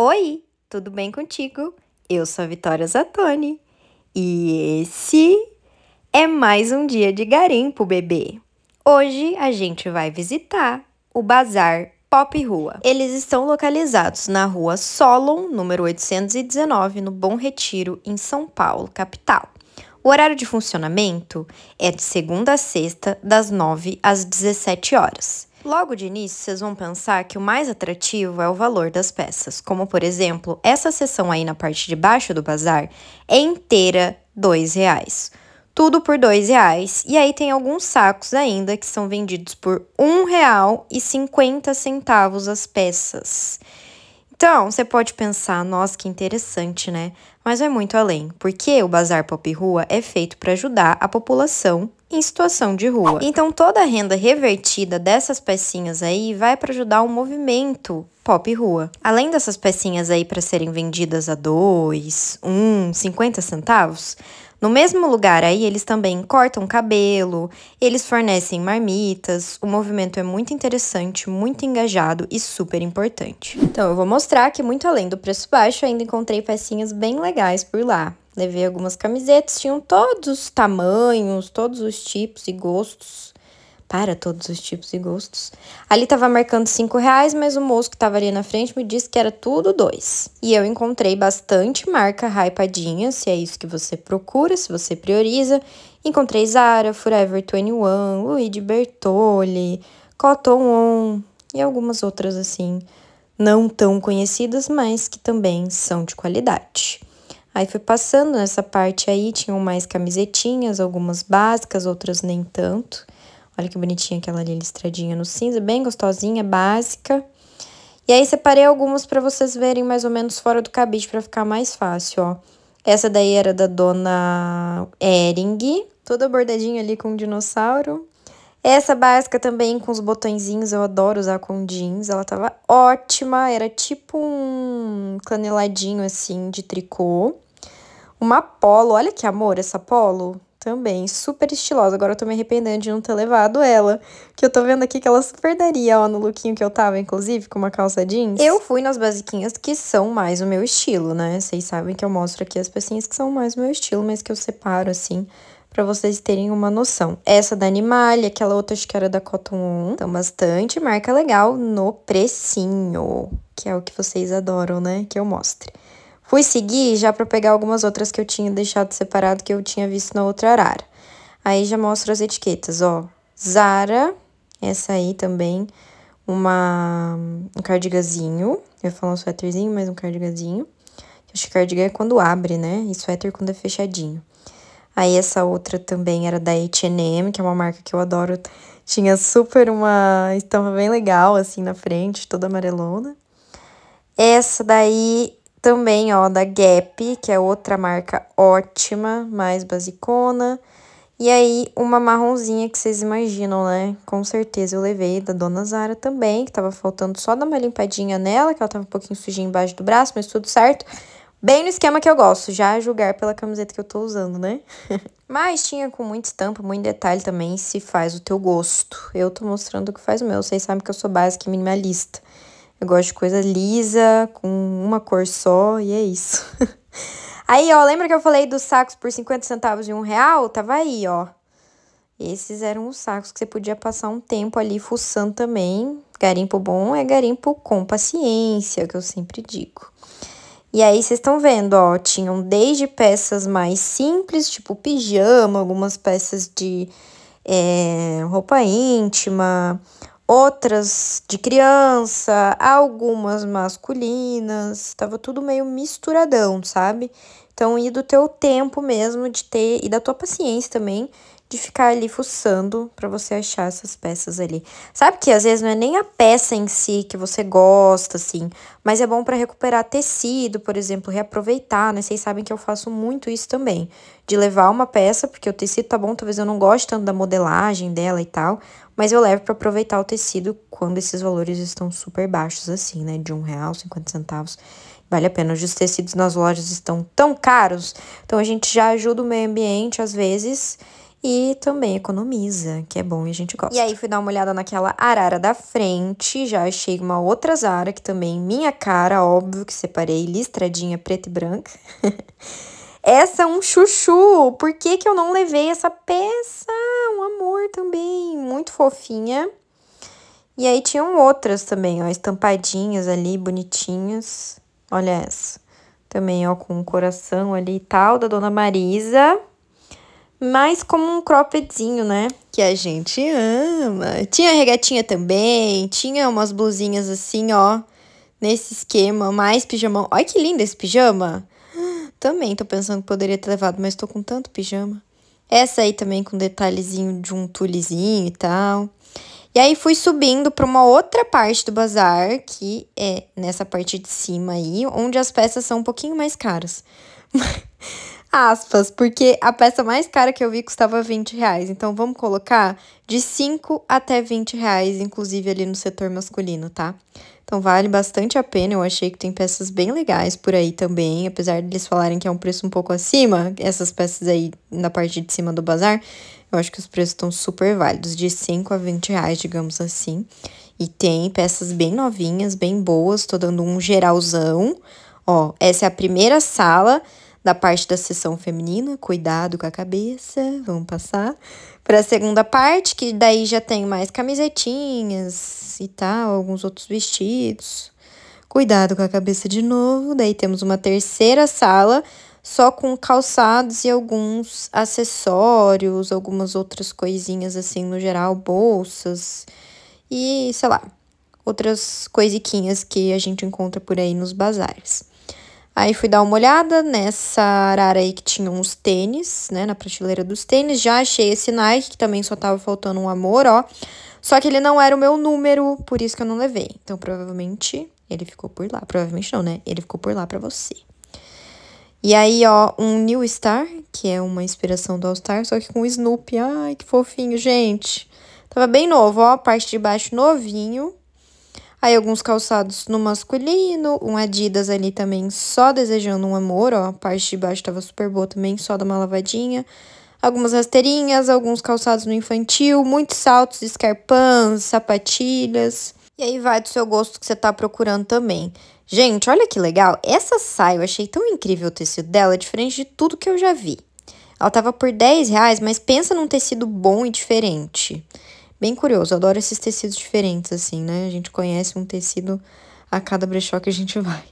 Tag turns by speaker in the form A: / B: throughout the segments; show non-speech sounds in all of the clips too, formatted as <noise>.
A: Oi, tudo bem contigo? Eu sou a Vitória Zatoni e esse é mais um dia de garimpo, bebê. Hoje a gente vai visitar o Bazar Pop Rua. Eles estão localizados na rua Solon, número 819, no Bom Retiro, em São Paulo, capital. O horário de funcionamento é de segunda a sexta, das 9 às 17 horas. Logo de início, vocês vão pensar que o mais atrativo é o valor das peças, como por exemplo, essa seção aí na parte de baixo do bazar é inteira R$ reais. Tudo por R$ reais. E aí tem alguns sacos ainda que são vendidos por R$ 1,50 as peças. Então, você pode pensar, nossa, que interessante, né? Mas vai muito além, porque o Bazar Pop Rua é feito para ajudar a população em situação de rua. Então, toda a renda revertida dessas pecinhas aí vai para ajudar o movimento pop rua. Além dessas pecinhas aí para serem vendidas a dois, um, 50 centavos, no mesmo lugar aí, eles também cortam cabelo, eles fornecem marmitas. O movimento é muito interessante, muito engajado e super importante. Então, eu vou mostrar que muito além do preço baixo, ainda encontrei pecinhas bem legais por lá. Levei algumas camisetas, tinham todos os tamanhos, todos os tipos e gostos para todos os tipos e gostos. Ali estava marcando cinco reais, mas o moço que estava ali na frente me disse que era tudo dois. E eu encontrei bastante marca hypadinha, se é isso que você procura, se você prioriza. Encontrei Zara, Forever 21, Luigi Bertoli, Cotton On e algumas outras assim, não tão conhecidas, mas que também são de qualidade. Aí fui passando nessa parte aí, tinham mais camisetinhas, algumas básicas, outras nem tanto. Olha que bonitinha aquela ali listradinha no cinza, bem gostosinha, básica. E aí separei algumas para vocês verem mais ou menos fora do cabide para ficar mais fácil, ó. Essa daí era da dona Ering, toda bordadinha ali com um dinossauro. Essa básica também com os botõezinhos, eu adoro usar com jeans, ela tava ótima, era tipo um caneladinho assim de tricô. Uma polo, olha que amor essa polo, também, super estilosa. Agora eu tô me arrependendo de não ter levado ela. Que eu tô vendo aqui que ela super daria, ó, no lookinho que eu tava, inclusive, com uma calça jeans. Eu fui nas basiquinhas que são mais o meu estilo, né? Vocês sabem que eu mostro aqui as pecinhas que são mais o meu estilo, mas que eu separo, assim, para vocês terem uma noção. Essa da Animalia, aquela outra acho que era da Cotton On. Então, bastante marca legal no precinho, que é o que vocês adoram, né? Que eu mostre. Fui seguir já para pegar algumas outras que eu tinha deixado separado que eu tinha visto na outra arara. Aí já mostro as etiquetas, ó. Zara, essa aí também, uma, um cardigazinho. Eu falo um suéterzinho, mas um cardigazinho. Acho que cardigan é quando abre, né? E suéter quando é fechadinho. Aí essa outra também era da H&M, que é uma marca que eu adoro. Tinha super uma estampa bem legal, assim, na frente, toda amarelona. Essa daí também, ó, da Gap, que é outra marca ótima, mais basicona. E aí, uma marronzinha que vocês imaginam, né? Com certeza eu levei da Dona Zara também, que tava faltando só dar uma limpadinha nela, que ela tava um pouquinho sujinha embaixo do braço, mas tudo certo. Bem no esquema que eu gosto, já julgar pela camiseta que eu tô usando, né? <laughs> mas tinha com muita estampa, muito detalhe também, se faz o teu gosto. Eu tô mostrando o que faz o meu, vocês sabem que eu sou básica e minimalista. Eu gosto de coisa lisa, com uma cor só, e é isso. <laughs> aí, ó, lembra que eu falei dos sacos por 50 centavos e um real? Tava aí, ó. Esses eram os sacos que você podia passar um tempo ali fuçando também. Garimpo bom é garimpo com paciência, que eu sempre digo. E aí, vocês estão vendo, ó, tinham desde peças mais simples, tipo pijama, algumas peças de é, roupa íntima, outras de criança, algumas masculinas, tava tudo meio misturadão, sabe? Então, e do teu tempo mesmo de ter, e da tua paciência também, de ficar ali fuçando para você achar essas peças ali. Sabe que às vezes não é nem a peça em si que você gosta, assim, mas é bom para recuperar tecido, por exemplo, reaproveitar, né? Vocês sabem que eu faço muito isso também, de levar uma peça, porque o tecido tá bom, talvez eu não goste tanto da modelagem dela e tal, mas eu levo para aproveitar o tecido quando esses valores estão super baixos, assim, né? De um real, cinquenta centavos. Vale a pena. Os tecidos nas lojas estão tão caros, então a gente já ajuda o meio ambiente às vezes e também economiza, que é bom e a gente gosta. E aí fui dar uma olhada naquela arara da frente, já achei uma outra Zara que também minha cara, óbvio que separei, listradinha preta e branca. <laughs> essa é um chuchu, por que que eu não levei essa peça? Um amor também, muito fofinha. E aí tinham outras também, ó, estampadinhas ali, bonitinhas. Olha essa. Também, ó, com um coração ali e tal, da Dona Marisa mais como um croppedzinho, né? Que a gente ama. Tinha regatinha também, tinha umas blusinhas assim, ó, nesse esquema, mais pijamão. Olha que lindo esse pijama! <gasps> Também tô pensando que poderia ter levado, mas tô com tanto pijama. Essa aí também com detalhezinho de um tulezinho e tal. E aí fui subindo para uma outra parte do bazar, que é nessa parte de cima aí, onde as peças são um pouquinho mais caras. <laughs> aspas, porque a peça mais cara que eu vi custava 20 reais. Então vamos colocar de 5 até 20 reais, inclusive ali no setor masculino, tá? Então vale bastante a pena. Eu achei que tem peças bem legais por aí também, apesar deles falarem que é um preço um pouco acima, essas peças aí na parte de cima do bazar. Eu acho que os preços estão super válidos, de 5 a 20 reais, digamos assim. E tem peças bem novinhas, bem boas. Tô dando um geralzão. Ó, essa é a primeira sala da parte da sessão feminina, cuidado com a cabeça, vamos passar para a segunda parte, que daí já tem mais camisetinhas e tal, alguns outros vestidos. Cuidado com a cabeça de novo. Daí temos uma terceira sala, só com calçados e alguns acessórios, algumas outras coisinhas assim no geral, bolsas e sei lá, outras coisiquinhas que a gente encontra por aí nos bazares. Aí fui dar uma olhada nessa arara aí que tinha uns tênis, né, na prateleira dos tênis. Já achei esse Nike, que também só tava faltando um amor, ó. Só que ele não era o meu número, por isso que eu não levei. Então, provavelmente, ele ficou por lá. Provavelmente não, né? Ele ficou por lá pra você. E aí, ó, um New Star, que é uma inspiração do All Star, só que com o Snoopy. Ai, que fofinho, gente. Tava bem novo, ó, parte de baixo novinho. Aí alguns calçados no masculino, um Adidas ali também só desejando um amor, ó, a parte de baixo tava super boa também, só dá uma lavadinha. Algumas rasteirinhas, alguns calçados no infantil, muitos saltos, escarpãs, sapatilhas. E aí vai do seu gosto que você tá procurando também. Gente, olha que legal, essa saia eu achei tão incrível o tecido dela, diferente de tudo que eu já vi. Ela tava por 10 reais, mas pensa num tecido bom e diferente. Bem curioso, adoro esses tecidos diferentes, assim, né? A gente conhece um tecido a cada brechó que a gente <laughs> vai.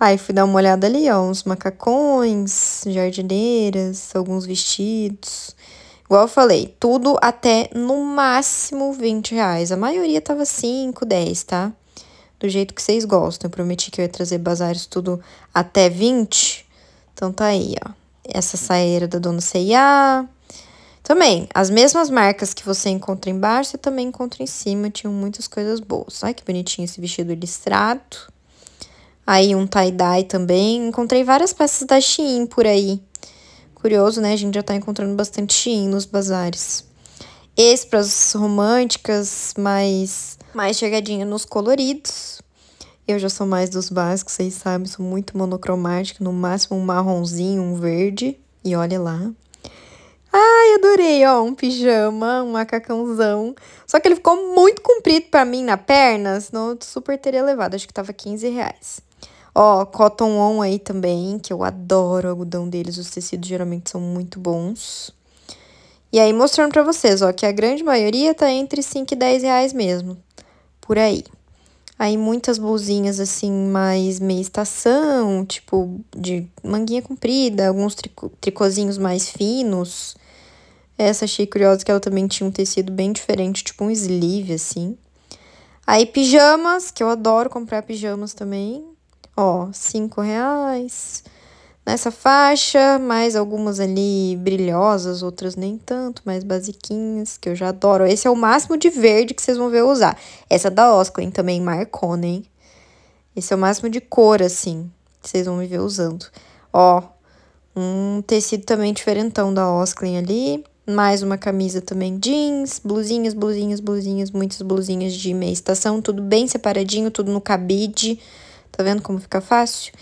A: Aí fui dar uma olhada ali, ó, uns macacões, jardineiras, alguns vestidos. Igual eu falei, tudo até no máximo 20 reais. A maioria tava 5, 10, tá? Do jeito que vocês gostam. Eu prometi que eu ia trazer bazares tudo até 20. Então tá aí, ó. Essa saia da Dona Ceia. Também, as mesmas marcas que você encontra embaixo, você também encontra em cima. Tinham muitas coisas boas. olha que bonitinho esse vestido listrado. Aí um tie-dye também. Encontrei várias peças da Shein por aí. Curioso, né? A gente já tá encontrando bastante Shein nos bazares. Expras românticas, mais, mais chegadinha nos coloridos. Eu já sou mais dos básicos, vocês sabem, sou muito monocromática, no máximo um marronzinho, um verde. E olha lá. Ai, adorei, ó, um pijama, um macacãozão. Só que ele ficou muito comprido para mim na perna, senão eu super teria levado, acho que tava 15 reais. Ó, Cotton On aí também, que eu adoro o algodão deles, os tecidos geralmente são muito bons. E aí, mostrando para vocês, ó, que a grande maioria tá entre 5 e 10 reais mesmo, por aí. Aí muitas blusinhas assim, mais meia estação, tipo de manguinha comprida, alguns tricô, tricôzinhos mais finos. Essa achei curiosa que ela também tinha um tecido bem diferente, tipo um sleeve assim. Aí pijamas, que eu adoro comprar pijamas também. Ó, cinco reais nessa faixa, mais algumas ali brilhosas, outras nem tanto, mais basiquinhas, que eu já adoro. Esse é o máximo de verde que vocês vão ver eu usar. Essa é da Osklin também marcou, né? Esse é o máximo de cor, assim, que vocês vão me ver usando. Ó, um tecido também diferentão da Osklin ali. Mais uma camisa também jeans, blusinhas, blusinhas, blusinhas, muitas blusinhas de meia estação. Tudo bem separadinho, tudo no cabide. Tá vendo como fica fácil?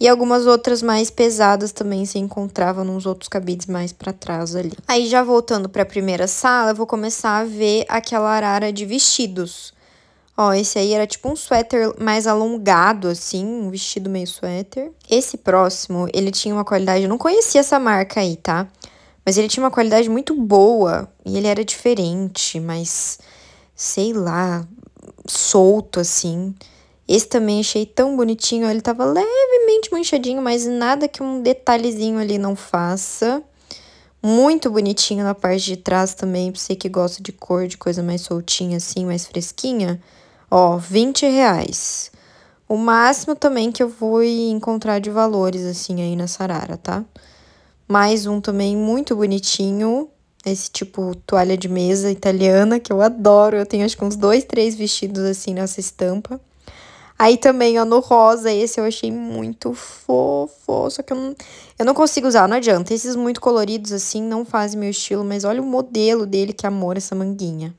A: E algumas outras mais pesadas também se encontravam nos outros cabides mais para trás ali. Aí já voltando para a primeira sala, eu vou começar a ver aquela arara de vestidos. Ó, esse aí era tipo um suéter mais alongado, assim, um vestido meio suéter. Esse próximo, ele tinha uma qualidade, eu não conhecia essa marca aí, tá? Mas ele tinha uma qualidade muito boa e ele era diferente, mas sei lá, solto assim. Esse também achei tão bonitinho, ele tava levemente manchadinho, mas nada que um detalhezinho ali não faça. Muito bonitinho na parte de trás também, pra você que gosta de cor, de coisa mais soltinha assim, mais fresquinha. Ó, 20 reais. O máximo também que eu vou encontrar de valores, assim, aí na Sarara, tá? Mais um também muito bonitinho, esse tipo toalha de mesa italiana, que eu adoro. Eu tenho acho que uns dois, três vestidos assim nessa estampa. Aí também, ó, no rosa, esse eu achei muito fofo, só que eu não, eu não consigo usar, não adianta. Esses muito coloridos assim não fazem meu estilo, mas olha o modelo dele, que amor essa manguinha.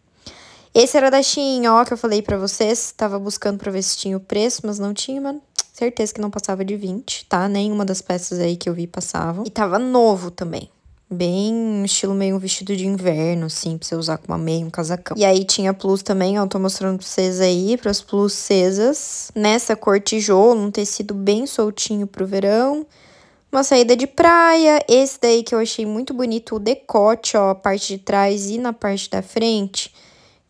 A: Esse era da Shein, ó, que eu falei pra vocês. Tava buscando pra ver se tinha o preço, mas não tinha, mano. Certeza que não passava de 20, tá? Nenhuma das peças aí que eu vi passavam. E tava novo também bem um estilo meio um vestido de inverno, assim, pra você usar com uma meia, um casacão. E aí tinha plus também, ó, tô mostrando pra vocês aí, pras plus cesas. Nessa cor tijolo, um tecido bem soltinho pro verão. Uma saída de praia, esse daí que eu achei muito bonito, o decote, ó, a parte de trás e na parte da frente.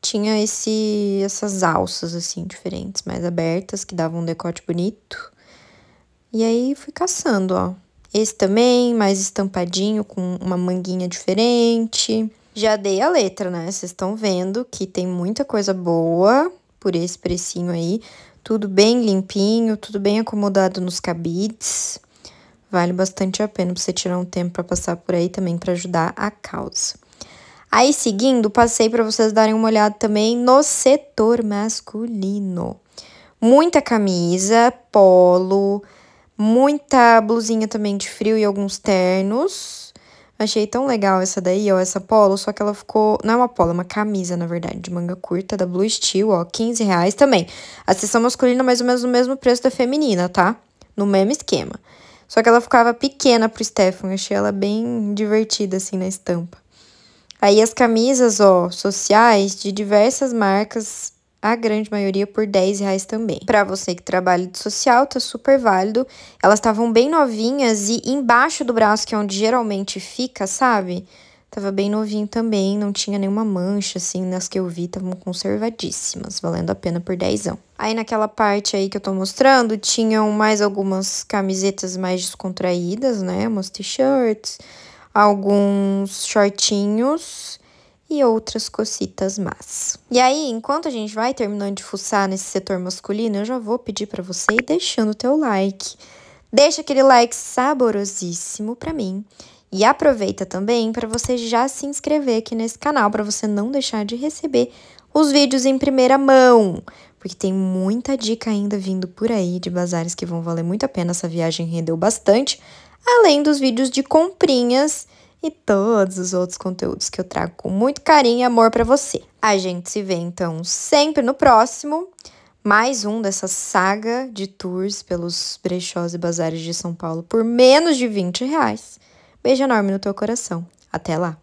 A: Tinha esse, essas alças, assim, diferentes, mais abertas, que davam um decote bonito. E aí fui caçando, ó. Esse também, mais estampadinho, com uma manguinha diferente. Já dei a letra, né? Vocês estão vendo que tem muita coisa boa por esse precinho aí. Tudo bem limpinho, tudo bem acomodado nos cabides. Vale bastante a pena pra você tirar um tempo para passar por aí também para ajudar a causa. Aí, seguindo, passei para vocês darem uma olhada também no setor masculino. Muita camisa, polo, Muita blusinha também de frio e alguns ternos. Achei tão legal essa daí, ó, essa polo, só que ela ficou... Não é uma polo, é uma camisa, na verdade, de manga curta, da Blue Steel, ó, 15 reais também. A seção masculina mais ou menos no mesmo preço da feminina, tá? No mesmo esquema. Só que ela ficava pequena pro Stefan, achei ela bem divertida, assim, na estampa. Aí as camisas, ó, sociais, de diversas marcas, a grande maioria por 10 reais também. Para você que trabalha de social, tá super válido. Elas estavam bem novinhas e embaixo do braço, que é onde geralmente fica, sabe? Tava bem novinho também, não tinha nenhuma mancha, assim, nas que eu vi, estavam conservadíssimas, valendo a pena por dezão. Aí naquela parte aí que eu tô mostrando, tinham mais algumas camisetas mais descontraídas, né? Umas t-shirts, alguns shortinhos e outras cocitas más. E aí, enquanto a gente vai terminando de fuçar nesse setor masculino, eu já vou pedir para você ir deixando o teu like. Deixa aquele like saborosíssimo para mim. E aproveita também para você já se inscrever aqui nesse canal, para você não deixar de receber os vídeos em primeira mão, porque tem muita dica ainda vindo por aí de bazares que vão valer muito a pena. Essa viagem rendeu bastante, além dos vídeos de comprinhas e todos os outros conteúdos que eu trago com muito carinho e amor para você. A gente se vê então sempre no próximo, mais um dessa saga de tours pelos brechós e bazares de São Paulo por menos de 20 reais. Beijo enorme no teu coração. Até lá!